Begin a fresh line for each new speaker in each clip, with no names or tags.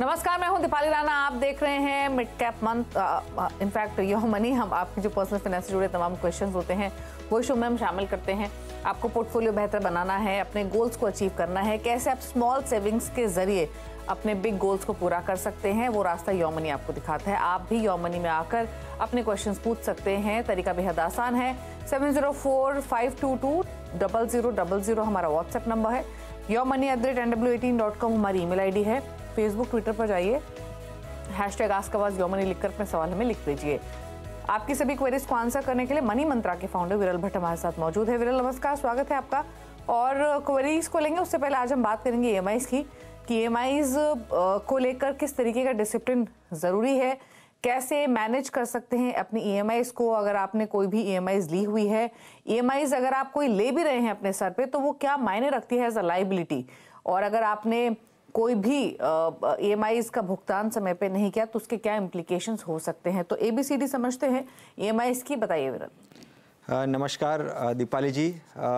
नमस्कार मैं हूं दीपाली राणा आप देख रहे हैं mid cap month in fact yo money हम आपके जो पर्सनल फाइनेंस से जुड़े तमाम क्वेश्चंस होते हैं वो इशो में हम शामिल करते हैं आपको पोर्टफोलियो बेहतर बनाना है अपने गोल्स को अचीव करना है कैसे आप स्मॉल सेविंग्स के जरिए अपने बिग गोल्स को पूरा कर सकते हैं वो रास्ता यो मनी आपको दिखाता है आप भी यो मनी में आकर अपने क्वेश्चन पूछ सकते हैं तरीका बेहद आसान है seven zero four five two two double zero double zero हमारा व्हाट्सएप नंबर है yo money at the rate N W eighteen dot com हमारी ईमेल डी है फेसबुक ट्विटर पर जाइए हैश टैग आस्क आवाज योमनी लिखकर अपने सवाल हमें लिख दीजिए आपकी सभी क्वेरीज को आंसर करने के लिए मनी मंत्रा के फाउंडर विरल भट्ट हमारे साथ मौजूद है विरल नमस्कार स्वागत है आपका और क्वेरीज को लेंगे उससे पहले आज हम बात करेंगे ई e की कि ई e को लेकर किस तरीके का डिसिप्लिन ज़रूरी है कैसे मैनेज कर सकते हैं अपनी ई e को अगर आपने कोई भी ई ली हुई है ई अगर आप कोई ले भी रहे हैं अपने सर पे तो वो क्या मायने रखती है एज अ लाइबिलिटी और अगर आपने कोई भी ई एम का भुगतान समय पे नहीं किया तो उसके क्या इम्प्लीकेशन हो सकते हैं तो ए बी सी डी समझते हैं ई एम की बताइए
विरल नमस्कार दीपाली जी आ,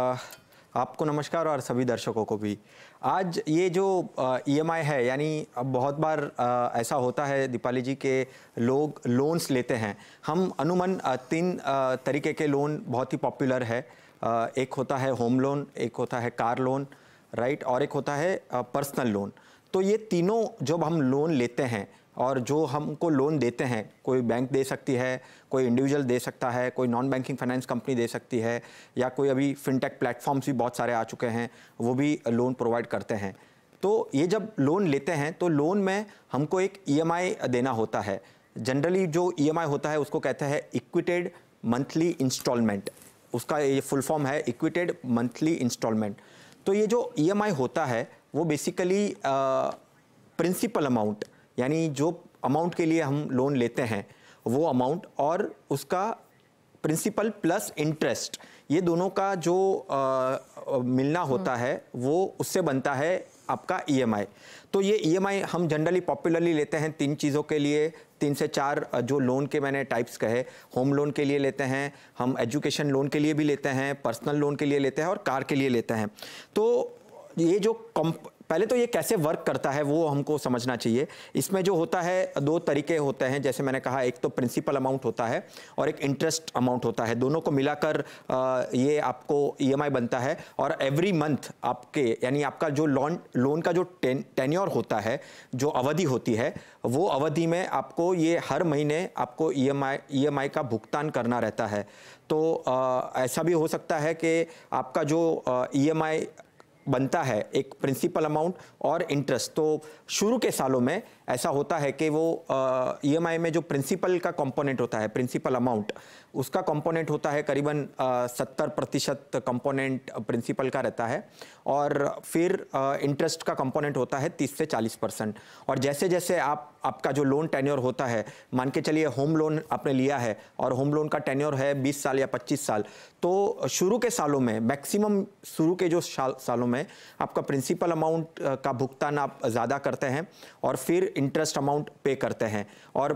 आपको नमस्कार और सभी दर्शकों को भी आज ये जो ई एम आई है यानी अब बहुत बार आ, ऐसा होता है दीपाली जी के लोग लोन्स लेते हैं हम अनुमन तीन तरीके के लोन बहुत ही पॉपुलर है आ, एक होता है होम लोन एक होता है कार लोन राइट और एक होता है पर्सनल लोन तो ये तीनों जब हम लोन लेते हैं और जो हमको लोन देते हैं कोई बैंक दे सकती है कोई इंडिविजुअल दे सकता है कोई नॉन बैंकिंग फाइनेंस कंपनी दे सकती है या कोई अभी फिनटेक प्लेटफॉर्म्स भी बहुत सारे आ चुके हैं वो भी लोन प्रोवाइड करते हैं तो ये जब लोन लेते हैं तो लोन में हमको एक ई e देना होता है जनरली जो ई e होता है उसको कहते हैं इक्विटेड मंथली इंस्टॉलमेंट उसका ये फुल फॉर्म है इक्विटेड मंथली इंस्टॉलमेंट तो ये जो ई e होता है वो बेसिकली प्रिंसिपल अमाउंट यानी जो अमाउंट के लिए हम लोन लेते हैं वो अमाउंट और उसका प्रिंसिपल प्लस इंटरेस्ट ये दोनों का जो आ, uh, मिलना होता है वो उससे बनता है आपका ई e तो ये ई e हम जनरली पॉपुलरली लेते हैं तीन चीज़ों के लिए तीन से चार uh, जो लोन के मैंने टाइप्स कहे होम लोन के लिए लेते हैं हम एजुकेशन लोन के लिए भी लेते हैं पर्सनल लोन के लिए लेते हैं और कार के लिए लेते हैं तो ये जो पहले तो ये कैसे वर्क करता है वो हमको समझना चाहिए इसमें जो होता है दो तरीके होते हैं जैसे मैंने कहा एक तो प्रिंसिपल अमाउंट होता है और एक इंटरेस्ट अमाउंट होता है दोनों को मिलाकर ये आपको ईएमआई e बनता है और एवरी मंथ आपके यानी आपका जो लोन लोन का जो टेन, टेन्योर होता है जो अवधि होती है वो अवधि में आपको ये हर महीने आपको ई e एम e का भुगतान करना रहता है तो आ, ऐसा भी हो सकता है कि आपका जो ई एम आई बनता है एक प्रिंसिपल अमाउंट और इंटरेस्ट तो शुरू के सालों में ऐसा होता है कि वो ई e में जो प्रिंसिपल का कंपोनेंट होता है प्रिंसिपल अमाउंट उसका कंपोनेंट होता है करीबन सत्तर प्रतिशत कंपोनेंट प्रिंसिपल का रहता है और फिर इंटरेस्ट का कंपोनेंट होता है तीस से चालीस परसेंट और जैसे जैसे आप आपका जो लोन टेन्योर होता है मान के चलिए होम लोन आपने लिया है और होम लोन का टेन्योर है बीस साल या पच्चीस साल तो शुरू के सालों में मैक्सिमम शुरू के जो सालों में आपका प्रिंसिपल अमाउंट का भुगतान आप ज़्यादा करते हैं और फिर इंटरेस्ट अमाउंट पे करते हैं और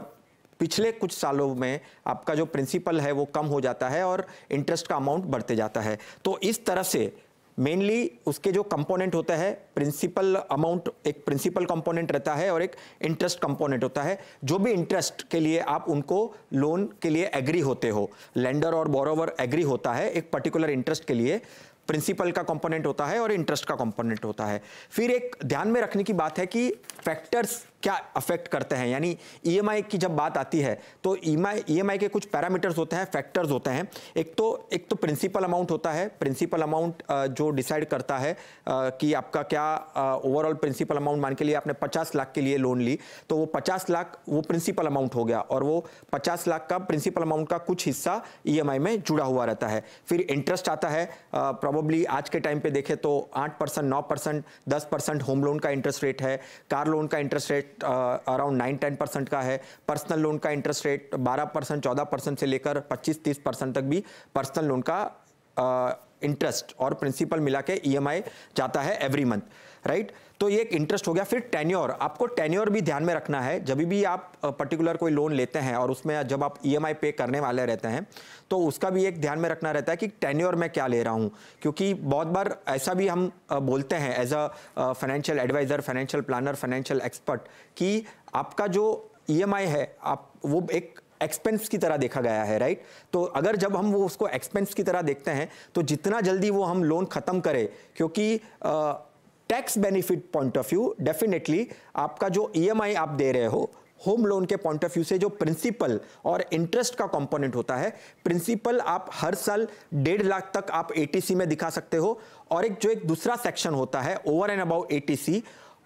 पिछले कुछ सालों में आपका जो प्रिंसिपल है वो कम हो जाता है और इंटरेस्ट का अमाउंट बढ़ते जाता है तो इस तरह से मेनली उसके जो कंपोनेंट होता है प्रिंसिपल अमाउंट एक प्रिंसिपल कंपोनेंट रहता है और एक इंटरेस्ट कंपोनेंट होता है जो भी इंटरेस्ट के लिए आप उनको लोन के लिए एग्री होते हो लैंडर और बोरोवर एग्री होता है एक पर्टिकुलर इंटरेस्ट के लिए प्रिंसिपल का कंपोनेंट होता है और इंटरेस्ट का कंपोनेंट होता है फिर एक ध्यान में रखने की बात है कि फैक्टर्स क्या अफेक्ट करते हैं यानी ईएमआई e की जब बात आती है तो ईएमआई e e के कुछ पैरामीटर्स होते हैं फैक्टर्स होते हैं एक तो एक तो प्रिंसिपल अमाउंट होता है प्रिंसिपल अमाउंट जो डिसाइड करता है कि आपका क्या ओवरऑल प्रिंसिपल अमाउंट मान के लिए आपने 50 लाख के लिए लोन ली तो वो 50 लाख वो प्रिंसिपल अमाउंट हो गया और वो 50 लाख का प्रिंसिपल अमाउंट का कुछ हिस्सा ई में जुड़ा हुआ रहता है फिर इंटरेस्ट आता है प्रॉबली आज के टाइम पर देखें तो आठ परसेंट नौ परसेंट दस परसेंट होम लोन का इंटरेस्ट रेट है कार लोन का interest rate rate around nine ten percent का है पर्सनल लोन का इंटरेस्ट रेट बारह परसेंट चौदह परसेंट से लेकर पच्चीस तीस परसेंट तक भी पर्सनल लोन का uh, इंटरेस्ट और प्रिंसिपल मिला के ई e जाता है एवरी मंथ राइट तो ये एक इंटरेस्ट हो गया फिर टेन्योर आपको टेन्योर भी ध्यान में रखना है जब भी आप पर्टिकुलर कोई लोन लेते हैं और उसमें जब आप ईएमआई e पे करने वाले रहते हैं तो उसका भी एक ध्यान में रखना रहता है कि टेन्योर मैं क्या ले रहा हूँ क्योंकि बहुत बार ऐसा भी हम बोलते हैं as a financial advisor financial planner financial expert कि आपका जो ई e है आप वो एक एक्सपेंस की तरह देखा गया है राइट तो अगर जब हम वो उसको एक्सपेंस की तरह देखते हैं तो जितना जल्दी वो हम लोन ख़त्म करें क्योंकि tax benefit point of view definitely आपका जो ईएमआई e आप दे रहे हो होम लोन के पॉइंट ऑफ व्यू से जो प्रिंसिपल और इंटरेस्ट का कंपोनेंट होता है प्रिंसिपल आप हर साल डेढ़ लाख तक आप एटीसी में दिखा सकते हो और एक जो एक दूसरा सेक्शन होता है ओवर एंड अबाउ एटीसी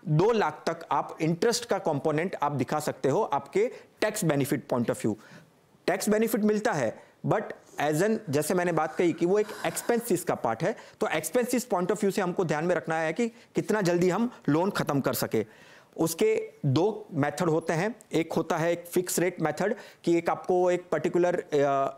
दो लाख तक आप इंटरेस्ट का कंपोनेंट आप दिखा सकते हो आपके tax benefit point of view tax benefit मिलता है बट एज एन जैसे मैंने बात कही कि वो एक एक्सपेंसिस का पार्ट है तो एक्सपेंसिस पॉइंट ऑफ व्यू से हमको ध्यान में रखना है कि कितना जल्दी हम लोन खत्म कर सके उसके दो मेथड होते हैं एक होता है एक फिक्स रेट मेथड कि एक आपको एक पर्टिकुलर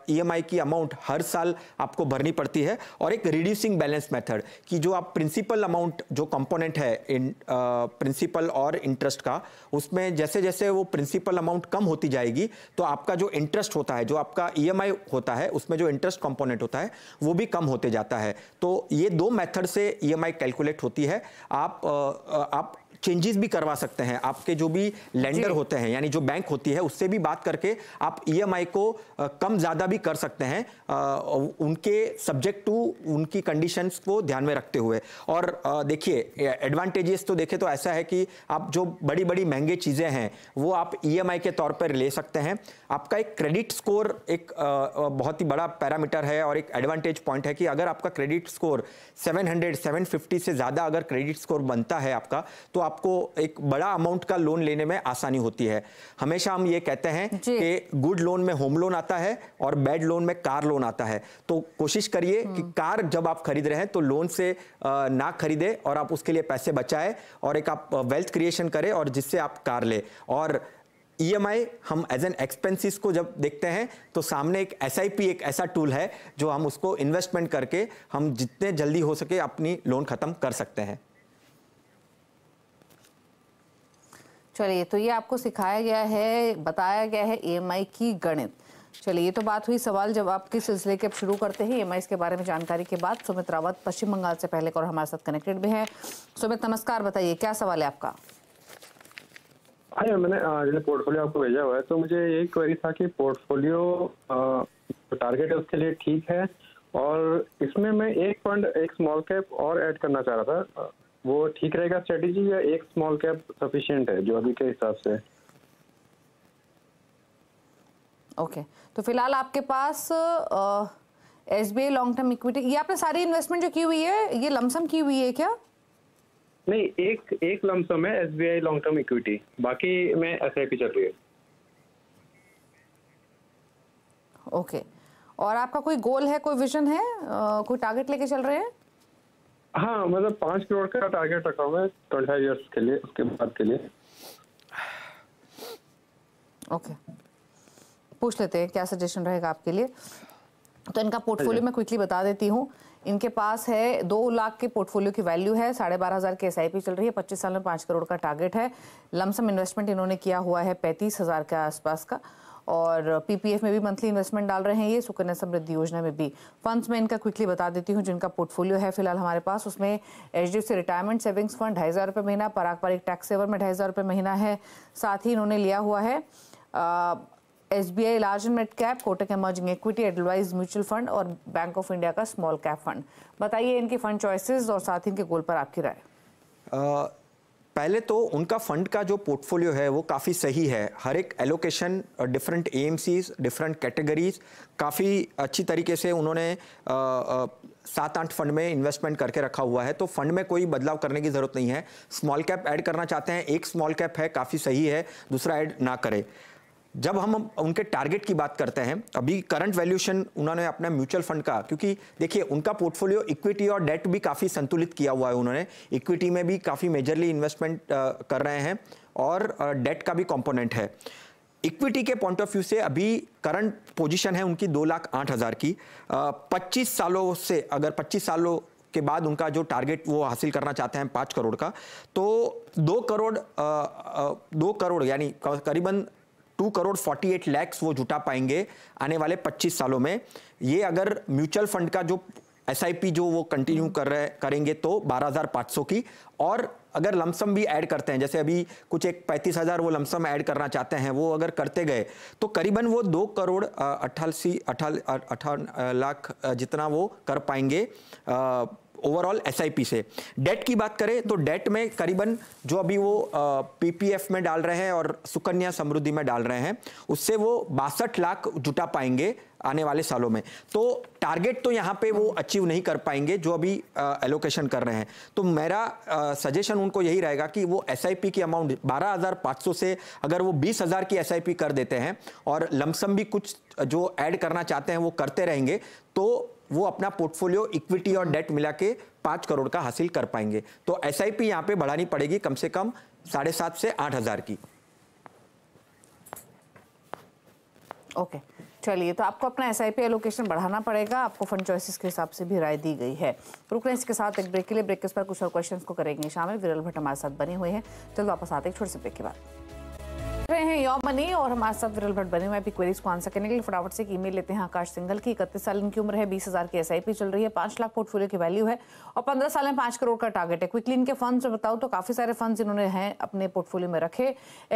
ईएमआई uh, e की अमाउंट हर साल आपको भरनी पड़ती है और एक रिड्यूसिंग बैलेंस मेथड कि जो आप प्रिंसिपल अमाउंट जो कंपोनेंट है इन प्रिंसिपल uh, और इंटरेस्ट का उसमें जैसे जैसे वो प्रिंसिपल अमाउंट कम होती जाएगी तो आपका जो इंटरेस्ट होता है जो आपका ई e होता है उसमें जो इंटरेस्ट कॉम्पोनेंट होता है वो भी कम होते जाता है तो ये दो मैथड से ई e कैलकुलेट होती है आप uh, आप चेंजेस भी करवा सकते हैं आपके जो भी लेंडर होते हैं यानी जो बैंक होती है उससे भी बात करके आप ईएमआई e को कम ज़्यादा भी कर सकते हैं उनके सब्जेक्ट टू उनकी कंडीशंस को ध्यान में रखते हुए और देखिए एडवांटेजेस तो देखे तो ऐसा है कि आप जो बड़ी बड़ी महंगे चीज़ें हैं वो आप ई e के तौर पर ले सकते हैं आपका एक क्रेडिट स्कोर एक बहुत ही बड़ा पैरामीटर है और एक एडवांटेज पॉइंट है कि अगर आपका क्रेडिट स्कोर 700 750 से ज़्यादा अगर क्रेडिट स्कोर बनता है आपका तो आप आपको एक बड़ा अमाउंट का लोन लेने में आसानी होती है हमेशा हम ये कहते हैं कि गुड लोन में होम लोन आता है और बैड लोन में कार लोन आता है तो कोशिश करिए कि कार हम्म। जब आप खरीद रहे हैं तो लोन से ना खरीदे और आप उसके लिए पैसे बचाए और एक आप वेल्थ क्रिएशन करें और जिससे आप कार ले और ई e हम एज एन एक्सपेंसिस को जब देखते हैं तो सामने एक एस एक ऐसा टूल है जो हम उसको इन्वेस्टमेंट करके हम जितने जल्दी हो सके अपनी लोन ख़त्म कर सकते हैं
चलिए तो ये आपको सिखाया गया है बताया गया है ई e की गणित चलिए ये तो बात हुई सवाल जब आपके सिलसिले के शुरू करते हैं ई e के बारे में जानकारी के बाद सुमित रावत पश्चिम बंगाल से पहले और हमारे साथ कनेक्टेड भी हैं सुमित नमस्कार बताइए क्या सवाल है आपका
हाँ मैंने हाँ, जैसे पोर्टफोलियो आपको भेजा हुआ है तो मुझे एक क्वेरी था कि पोर्टफोलियो टारगेट उसके लिए ठीक है और इसमें मैं एक फंड एक स्मॉल कैप और ऐड करना चाह रहा था वो ठीक रहेगा स्ट्रेटेजी या एक स्मॉल कैप सफिशिएंट है जो अभी के हिसाब से
ओके okay. तो फिलहाल आपके पास S B long term equity ये आपने सारी इन्वेस्टमेंट जो की हुई है ये लमसम की हुई है क्या
नहीं एक एक लमसम है S B I long term equity बाकी में एस आई पी चल रही है
ओके okay. और आपका कोई गोल है कोई विजन है आ, कोई टारगेट लेके चल रहे हैं
हाँ मतलब पांच करोड़ का टारगेट रखा हुआ है ट्वेंटी फाइव ईयर्स के लिए उसके बाद के लिए
ओके पूछ लेते हैं क्या सजेशन रहेगा आपके लिए तो इनका पोर्टफोलियो हाँ मैं क्विकली बता देती हूँ इनके पास है दो लाख के पोर्टफोलियो की वैल्यू है साढ़े बारह हज़ार की एस आई पी चल रही है पच्चीस साल में पाँच करोड़ का टारगेट है लमसम इन्वेस्टमेंट इन्होंने किया हुआ है पैंतीस हज़ार के आसपास का और पीपीएफ में भी मंथली इन्वेस्टमेंट डाल रहे हैं ये सुकन्या समृद्धि योजना में भी फंड्स में इनका क्विकली बता देती हूँ जिनका पोर्टफोलियो है फिलहाल हमारे पास उसमें एच रिटायरमेंट सेविंग्स फंड ढाई हज़ार रुपये महीना पारंपरिक टैक्स सेवर में ढाई हज़ार रुपये महीना है साथ ही इन्होंने लिया हुआ है S B I large and mid cap Kotak emerging equity Edelweiss mutual fund और बैंक ऑफ इंडिया का स्मॉल कैप फंड बताइए इनकी फंड चॉइसेस और साथ ही इनके गोल पर आपकी राय
पहले तो उनका फंड का जो पोर्टफोलियो है वो काफ़ी सही है हर एक allocation different a different categories काफ़ी अच्छी तरीके से उन्होंने सात आठ फंड में इन्वेस्टमेंट करके रखा हुआ है तो फंड में कोई बदलाव करने की ज़रूरत नहीं है स्मॉल कैप ऐड करना चाहते हैं एक स्मॉल कैप है काफ़ी सही है दूसरा ऐड ना करें जब हम उनके टारगेट की बात करते हैं अभी करंट वैल्यूशन उन्होंने अपने म्यूचुअल फंड का क्योंकि देखिए उनका पोर्टफोलियो इक्विटी और डेट भी काफ़ी संतुलित किया हुआ है उन्होंने इक्विटी में भी काफ़ी मेजरली इन्वेस्टमेंट कर रहे हैं और डेट का भी कॉम्पोनेंट है इक्विटी के पॉइंट ऑफ व्यू से अभी करंट पोजिशन है उनकी दो लाख आठ हज़ार की पच्चीस सालों से अगर पच्चीस सालों के बाद उनका जो टारगेट वो हासिल करना चाहते हैं पाँच करोड़ का तो दो करोड़ आ, आ, दो करोड़ यानी करीबन two crore forty eight lakhs वो जुटा पाएंगे आने वाले पच्चीस सालों में ये अगर म्यूचुअल फंड का जो एस जो वो कंटिन्यू कर रहे करेंगे तो बारह हज़ार पाँच सौ की और अगर लमसम भी ऐड करते हैं जैसे अभी कुछ एक पैंतीस हज़ार वो लमसम ऐड करना चाहते हैं वो अगर करते गए तो करीबन वो दो करोड़ अट्ठासी अट्ठा अट्ठा लाख जितना वो कर पाएंगे आ, ओवरऑल एसआईपी से डेट की बात करें तो डेट में करीबन जो अभी वो पीपीएफ में डाल रहे हैं और सुकन्या समृद्धि में डाल रहे हैं उससे वो बासठ लाख जुटा पाएंगे आने वाले सालों में तो टारगेट तो यहाँ पे वो अचीव नहीं कर पाएंगे जो अभी एलोकेशन कर रहे हैं तो मेरा सजेशन उनको यही रहेगा कि वो एस की अमाउंट 12,500 से अगर वो 20,000 की एस कर देते हैं और लमसम भी कुछ जो ऐड करना चाहते हैं वो करते रहेंगे तो वो अपना पोर्टफोलियो इक्विटी और डेट मिला के पाँच करोड़ का हासिल कर पाएंगे तो एस आई पी यहाँ पे बढ़ानी पड़ेगी कम से कम साढ़े सात से आठ हज़ार की
ओके okay. चलिए तो आपको अपना एस आई पी एलोकेशन बढ़ाना पड़ेगा आपको फंड चॉइसेस के हिसाब से भी राय दी गई है रुक रहे हैं इसके साथ एक ब्रेक के लिए ब्रेक के पर कुछ और क्वेश्चंस को करेंगे शामिल विरल भट्ट हमारे साथ बने हुए हैं चलो वापस आते हैं छोटे से ब्रेक के बाद रहे हैं यो मनी और हमारे साथ विरल भट्ट बने हुए अभी क्वेरीज को आंसर करने के लिए फटाफट से एक ईमेल लेते हैं आकाश सिंघल की इकतीस साल इनकी उम्र है बीस हजार की एसआईपी चल रही है पांच लाख पोर्टफोलियो की वैल्यू है और पंद्रह साल में पांच करोड़ का टारगेट है क्विकली इनके फंड बताओ तो काफी सारे फंड इन्होंने हैं अपने पोर्टफोलियो में रखे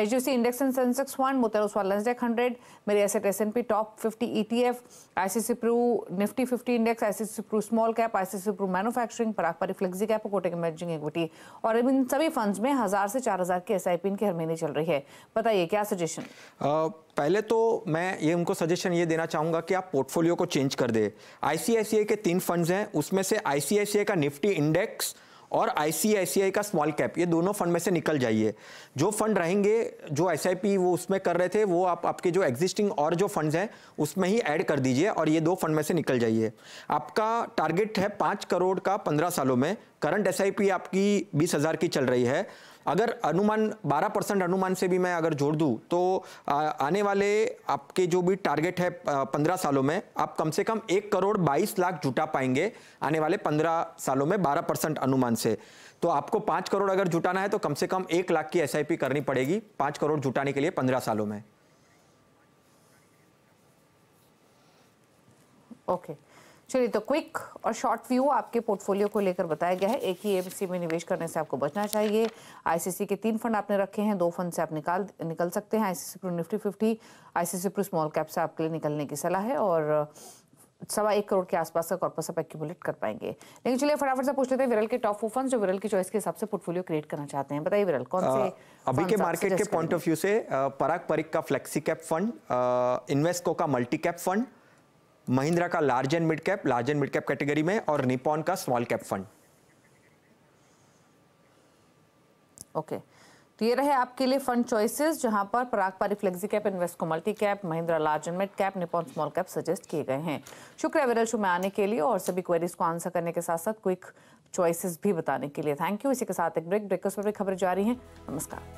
H D index and Sensex one मुतरसवाल hundred Mirae asset S top fifty E T F ICICI Pru Nifty fifty index ICICI Pru small cap ICICI Pru manufacturing पर फ्लेक्सी कैप और Kotak emerging equity और इन सभी fund में हजार से चार हजार की एस आई पी इनकी हर महीने चल रही है बताइए चाहिए क्या
सजेशन पहले तो मैं ये उनको सजेशन ये देना चाहूँगा कि आप पोर्टफोलियो को चेंज कर दे आई के तीन फंड्स हैं उसमें से आई का निफ्टी इंडेक्स और आई का स्मॉल कैप ये दोनों फंड में से निकल जाइए जो फंड रहेंगे जो एस वो उसमें कर रहे थे वो आप आपके जो एग्जिस्टिंग और जो फंड्स हैं उसमें ही ऐड कर दीजिए और ये दो फंड में से निकल जाइए आपका टारगेट है पाँच करोड़ का पंद्रह सालों में करंट एस आपकी बीस हज़ार की चल रही है अगर अनुमान 12 परसेंट अनुमान से भी मैं अगर जोड़ दूँ तो आने वाले आपके जो भी टारगेट है पंद्रह सालों में आप कम से कम एक करोड़ बाईस लाख जुटा पाएंगे आने वाले पंद्रह सालों में बारह परसेंट अनुमान से तो आपको पाँच करोड़ अगर जुटाना है तो कम से कम एक लाख की एस करनी पड़ेगी पाँच करोड़ जुटाने के लिए पंद्रह सालों में
ओके okay. चलिए तो क्विक और शॉर्ट व्यू आपके पोर्टफोलियो को लेकर बताया गया है एक ही एमसी में निवेश करने से आपको बचना चाहिए आईसीसी के तीन फंड आपने रखे हैं दो फंड से आप निकाल निकल सकते हैं ICICI Pru Nifty fifty ICICI Pru small cap से आपके लिए निकलने की सलाह है और सवा एक करोड़ के आसपास का कॉर्पस आप एक्यूमुलेट कर पाएंगे लेकिन चलिए फटाफट से पूछ लेते हैं विरल के टॉप फंड जो विरल की चॉइस के हिसाब से पोर्टफोलियो क्रिएट करना चाहते हैं बताइए विरल कौन से अभी के मार्केट के पॉइंट ऑफ
व्यू से पराग परिक का फ्लेक्सी कैप फंड इन्वेस्टको का मल्टी कैप फंड महिंद्रा का large and mid cap large and mid cap category में और निपॉन का स्मॉल कैप फंड
ओके तो ये रहे आपके लिए फंड चॉइसेस जहां पर Parag Parikh flexi cap Invesco multi cap Mahindra large and mid cap Nippon small cap suggest किए गए हैं शुक्रिया विरल शो में आने के लिए और सभी क्वेरीज को आंसर करने के साथ साथ क्विक चॉइसेस भी बताने के लिए थैंक यू इसी के साथ एक ब्रेक ब्रेकर्स पर भी खबरें जारी हैं नमस्कार